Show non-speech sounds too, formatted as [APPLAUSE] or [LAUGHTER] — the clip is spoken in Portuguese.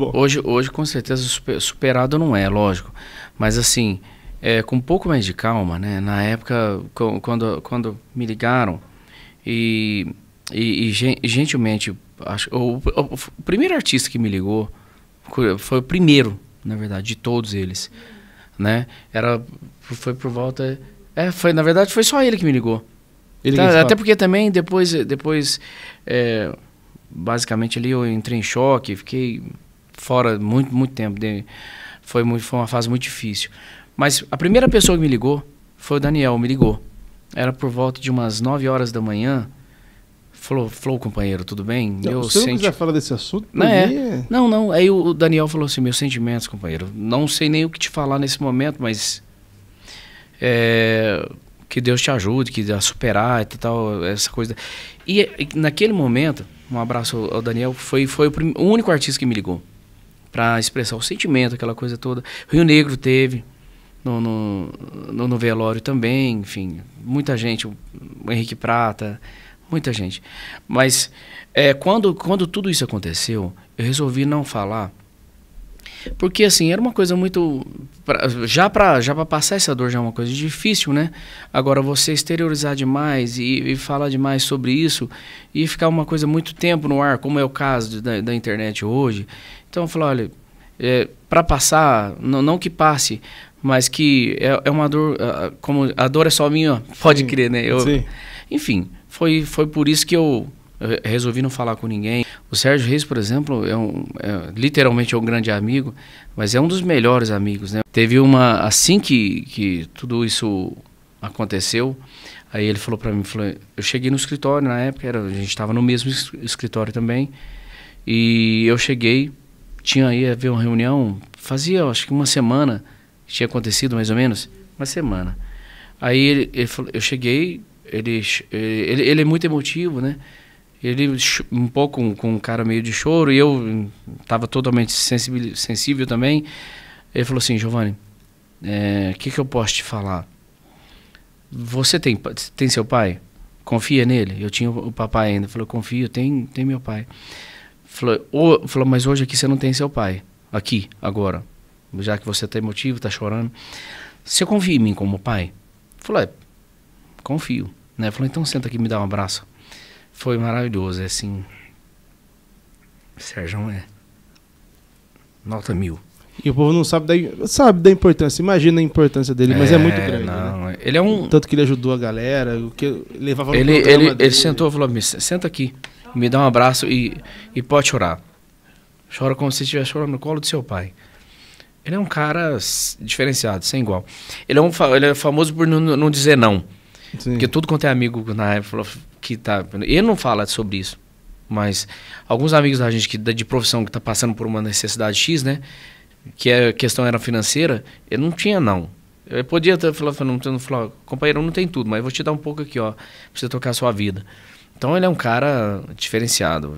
Bom. Hoje, hoje, com certeza, superado não é, lógico. Mas assim, é, com um pouco mais de calma, né? Na época, quando, quando me ligaram e, e, e gentilmente, acho, o, o, o, primeiro artista que me ligou foi o primeiro, na verdade, de todos eles, né? Era, foi por volta... É, foi, na verdade, foi só ele que me ligou. Tá, até porque também depois, depois é, basicamente ali eu entrei em choque, fiquei fora muito, muito tempo. De, foi, muito, foi uma fase muito difícil. Mas a primeira pessoa que me ligou foi o Daniel, me ligou. Era por volta de umas 9 horas da manhã. Falou, falou companheiro, tudo bem? Não, meu você senti... não quiser falar desse assunto? Não, é. é. não, não. Aí o Daniel falou assim, meus sentimentos, companheiro. Não sei nem o que te falar nesse momento, mas... É, que Deus te ajude, que a superar e tal, essa coisa. E, e naquele momento, um abraço ao Daniel, foi, foi o, prim... o único artista que me ligou para expressar o sentimento, aquela coisa toda. Rio Negro teve no, no, no, no velório também, enfim, muita gente, o Henrique Prata, muita gente. Mas é, quando, quando tudo isso aconteceu, eu resolvi não falar. Porque assim, era uma coisa muito pra, já para já pra passar essa dor já é uma coisa difícil, né? Agora, você exteriorizar demais e, e, falar demais sobre isso e ficar uma coisa muito tempo no ar, como é o caso de, da, da, internet hoje. Então, eu falo, olha, é, para passar, não, não que passe, mas que é, é uma dor, ah, como a dor é só minha, [LAUGHS] pode Sim. crer, né? Eu, Sim. Enfim, foi, foi por isso que eu resolvi não falar com ninguém. O Sérgio Reis, por exemplo, é, um, é literalmente é um grande amigo, mas é um dos melhores amigos. Né? Teve uma assim que que tudo isso aconteceu, aí ele falou para mim, falou, eu cheguei no escritório na época, era, a gente estava no mesmo escritório também, e eu cheguei, tinha aí ver uma reunião, fazia acho que uma semana que tinha acontecido mais ou menos, uma semana. Aí ele, ele falou, eu cheguei, ele, ele, ele é muito emotivo, né? ele um pouco com um cara meio de choro e eu estava totalmente sensível, sensível também. Ele falou assim, Giovanni, o é, que, que eu posso te falar? Você tem, tem seu pai? Confia nele? Eu tinha o papai ainda. Falou, confio, tem, tem meu pai. Falou, falou, mas hoje aqui você não tem seu pai. Aqui, agora. Já que você está emotivo está chorando. Você confia em mim como pai? Falou, é, confio. Né? Falou, então senta aqui e me dá um abraço. Foi maravilhoso, é assim. Sérgio é nota mil. E o povo não sabe da, sabe da importância, imagina a importância dele, mas é muito é, grande. Não, né? ele é um... Tanto que ele ajudou a galera, o que levava ele, ele, ele sentou e falou: senta aqui, me dá um abraço e, e pode chorar. Chora como se estivesse chorando no colo do seu pai. Ele é um cara diferenciado, sem igual. Ele é, um, ele é famoso por não, não dizer não. Sim. Porque tudo quanto é amigo na época que tá. Ele não fala sobre isso. Mas alguns amigos da gente que de profissão que tá passando por uma necessidade X, né? Que a é, questão era financeira, ele não tinha, não. Eu podia ter falado, não, não, falou, companheiro, não tem tudo, mas vou te dar um pouco aqui, ó, pra você tocar a sua vida. Então ele é um cara diferenciado.